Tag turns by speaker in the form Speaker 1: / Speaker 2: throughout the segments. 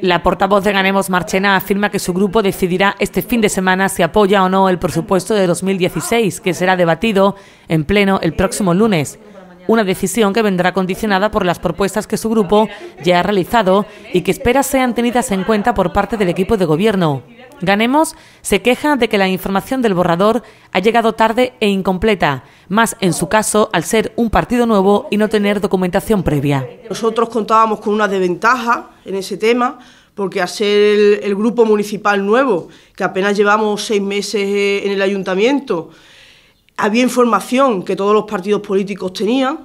Speaker 1: La portavoz de Ganemos Marchena afirma que su grupo decidirá este fin de semana si apoya o no el presupuesto de 2016, que será debatido en pleno el próximo lunes. Una decisión que vendrá condicionada por las propuestas que su grupo ya ha realizado y que espera sean tenidas en cuenta por parte del equipo de gobierno. Ganemos se queja de que la información del borrador ha llegado tarde e incompleta, más en su caso al ser un partido nuevo y no tener documentación previa.
Speaker 2: Nosotros contábamos con una desventaja en ese tema, porque al ser el, grupo municipal nuevo, que apenas llevamos seis meses eh, en el ayuntamiento, había información que todos los partidos políticos tenían,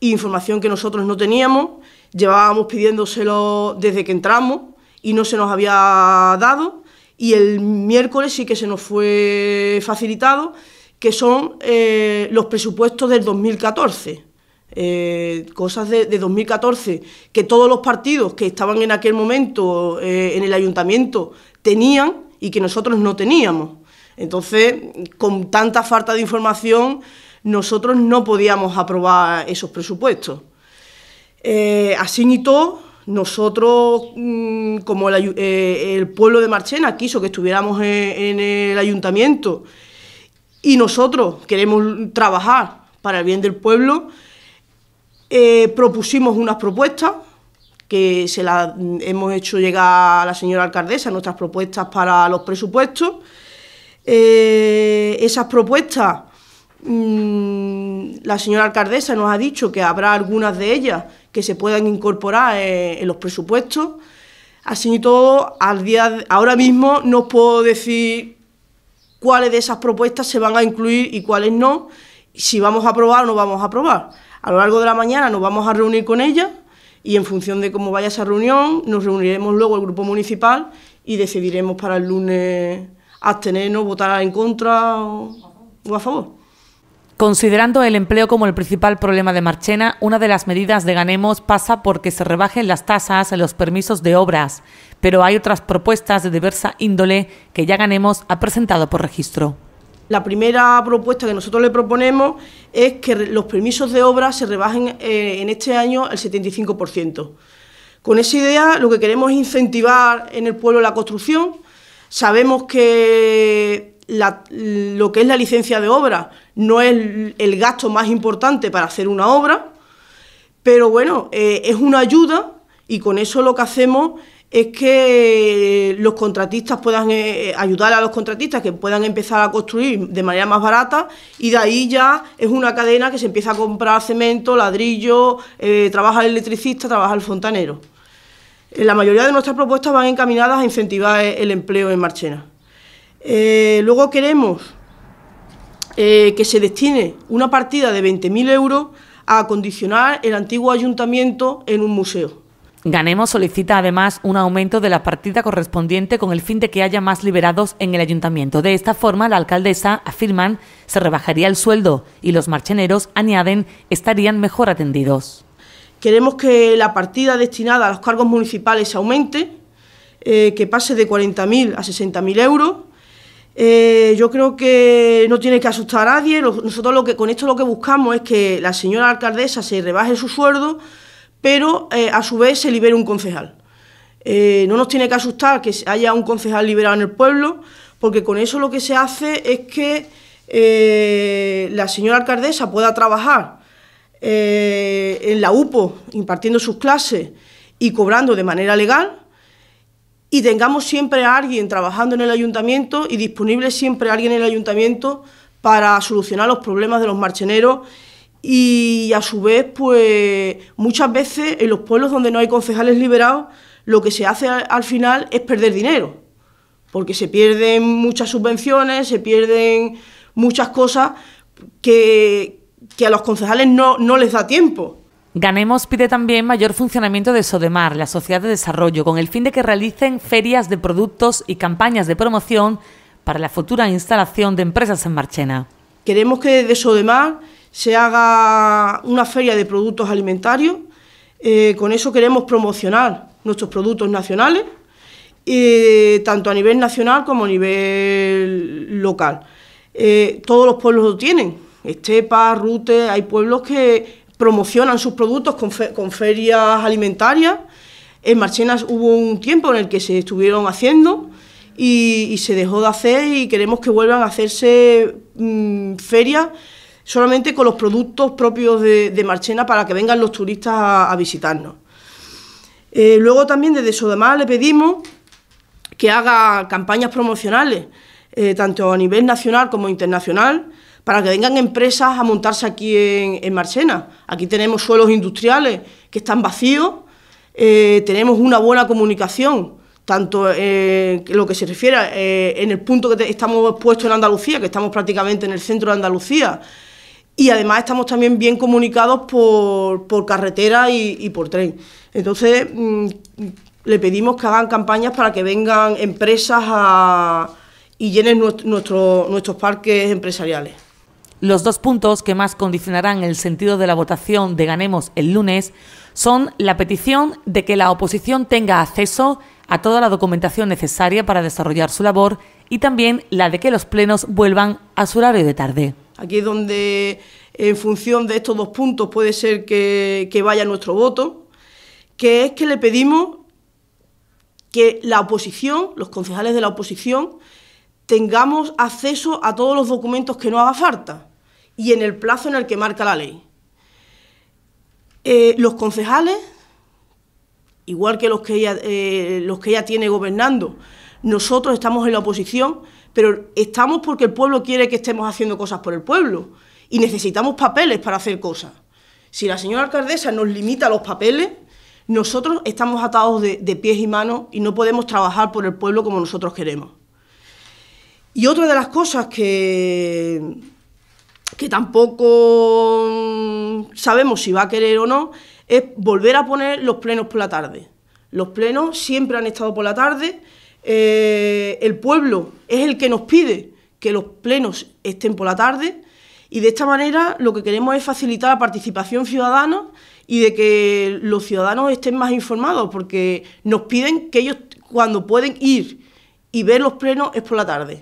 Speaker 2: información que nosotros no teníamos, llevábamos pidiéndoselo desde que entramos y no se nos había dado y el miércoles sí que se nos fue facilitado, que son eh, los presupuestos del 2014. Eh, cosas de, 2014 que todos los partidos que estaban en aquel momento eh, en el ayuntamiento tenían y que nosotros no teníamos. Entonces, con tanta falta de información, nosotros no podíamos aprobar esos presupuestos. así ni todo, nosotros, mm, como eh, el, pueblo de Marchena quiso que estuviéramos en, el ayuntamiento y nosotros queremos trabajar para el bien del pueblo, eh, propusimos unas propuestas que se las mm, hemos hecho llegar a la señora alcaldesa, nuestras propuestas para los presupuestos. Eh, esas propuestas, mm, la señora alcaldesa nos ha dicho que habrá algunas de ellas que se puedan incorporar eh, en, los presupuestos. Así y todo, al día ahora mismo no os puedo decir cuáles de esas propuestas se van a incluir y cuáles no, si vamos a aprobar o no vamos a aprobar. A lo largo de la mañana nos vamos a reunir con ellas y en función de cómo vaya esa reunión nos reuniremos luego el grupo municipal y decidiremos para el lunes abstenernos, votar en contra o a favor.
Speaker 1: Considerando el empleo como el principal problema de Marchena, una de las medidas de Ganemos pasa por que se rebajen las tasas en los permisos de obras, pero hay otras propuestas de diversa índole que ya Ganemos ha presentado por registro.
Speaker 2: La primera propuesta que nosotros le proponemos es que los permisos de obra se rebajen eh, en este año el 75%. Con esa idea lo que queremos es incentivar en el pueblo la construcción. Sabemos que lo que es la licencia de obra no es el gasto más importante para hacer una obra, pero bueno, eh, es una ayuda y con eso lo que hacemos es que los contratistas puedan eh, ayudar a los contratistas que puedan empezar a construir de manera más barata y de ahí ya es una cadena que se empieza a comprar cemento, ladrillo, eh, trabaja el electricista, trabaja el fontanero. La mayoría de nuestras propuestas van encaminadas a incentivar el empleo en Marchena. luego queremos eh, que se destine una partida de 20.000 euros a acondicionar el antiguo ayuntamiento en un museo.
Speaker 1: Ganemos solicita además un aumento de la partida correspondiente con el fin de que haya más liberados en el ayuntamiento. De esta forma, la alcaldesa, afirman, se rebajaría el sueldo y los marcheneros, añaden,
Speaker 2: estarían mejor atendidos. Queremos que la partida destinada a los cargos municipales aumente, eh, que pase de 40.000 a 60.000 euros eh, yo creo que no tiene que asustar a nadie. Nosotros lo que con esto lo que buscamos es que la señora alcaldesa se rebaje su sueldo, pero eh, a su vez se libere un concejal. Eh, no nos tiene que asustar que haya un concejal liberado en el pueblo, porque con eso lo que se hace es que la señora alcaldesa pueda trabajar en la UPO impartiendo sus clases y cobrando de manera legal y tengamos siempre a alguien trabajando en el ayuntamiento y disponible siempre alguien en el ayuntamiento para solucionar los problemas de los marcheneros y a su vez, pues muchas veces en los pueblos donde no hay concejales liberados, lo que se hace al final es perder dinero, porque se pierden muchas subvenciones, se pierden muchas cosas que, a los concejales no, no les da tiempo.
Speaker 1: Ganemos pide también mayor funcionamiento de Sodemar, la sociedad de desarrollo, con el fin de que realicen ferias de productos y campañas de promoción para la futura instalación de empresas en Marchena.
Speaker 2: Queremos que de Sodemar se haga una feria de productos alimentarios. Eh, con eso queremos promocionar nuestros productos nacionales, eh, tanto a nivel nacional como a nivel local. Eh, todos los pueblos lo tienen. Estepa, Rute, hay pueblos que promocionan sus productos con, ferias alimentarias. En Marchenas hubo un tiempo en el que se estuvieron haciendo y, se dejó de hacer y queremos que vuelvan a hacerse mm, ferias solamente con los productos propios de, Marchena para que vengan los turistas a, visitarnos. Eh, luego también desde Sodemar le pedimos que haga campañas promocionales, eh, tanto a nivel nacional como internacional, para que vengan empresas a montarse aquí en, Marchena. Aquí tenemos suelos industriales que están vacíos, eh, tenemos una buena comunicación, tanto en eh, lo que se refiere eh, en el punto que estamos puestos en Andalucía, que estamos prácticamente en el centro de Andalucía, y además estamos también bien comunicados por, carretera y, por tren. Entonces, mm, le pedimos que hagan campañas para que vengan empresas a, y llenen nuestros parques empresariales.
Speaker 1: Los dos puntos que más condicionarán el sentido de la votación de Ganemos el lunes son la petición de que la oposición tenga acceso a toda la documentación necesaria para desarrollar su labor y también la de que los plenos vuelvan a su horario de tarde.
Speaker 2: Aquí es donde, en función de estos dos puntos, puede ser que, que vaya nuestro voto, que es que le pedimos que la oposición, los concejales de la oposición, tengamos acceso a todos los documentos que no haga falta y en el plazo en el que marca la ley. Eh, los concejales, igual que los que, ella, eh, los que tiene gobernando, nosotros estamos en la oposición, pero estamos porque el pueblo quiere que estemos haciendo cosas por el pueblo y necesitamos papeles para hacer cosas. Si la señora alcaldesa nos limita los papeles, nosotros estamos atados de pies y manos y no podemos trabajar por el pueblo como nosotros queremos. Y otra de las cosas que, que tampoco mm, sabemos si va a querer o no, es volver a poner los plenos por la tarde. Los plenos siempre han estado por la tarde. Eh, el pueblo es el que nos pide que los plenos estén por la tarde y de esta manera lo que queremos es facilitar la participación ciudadana y de que los ciudadanos estén más informados porque nos piden que ellos cuando pueden ir y ver los plenos es por la tarde.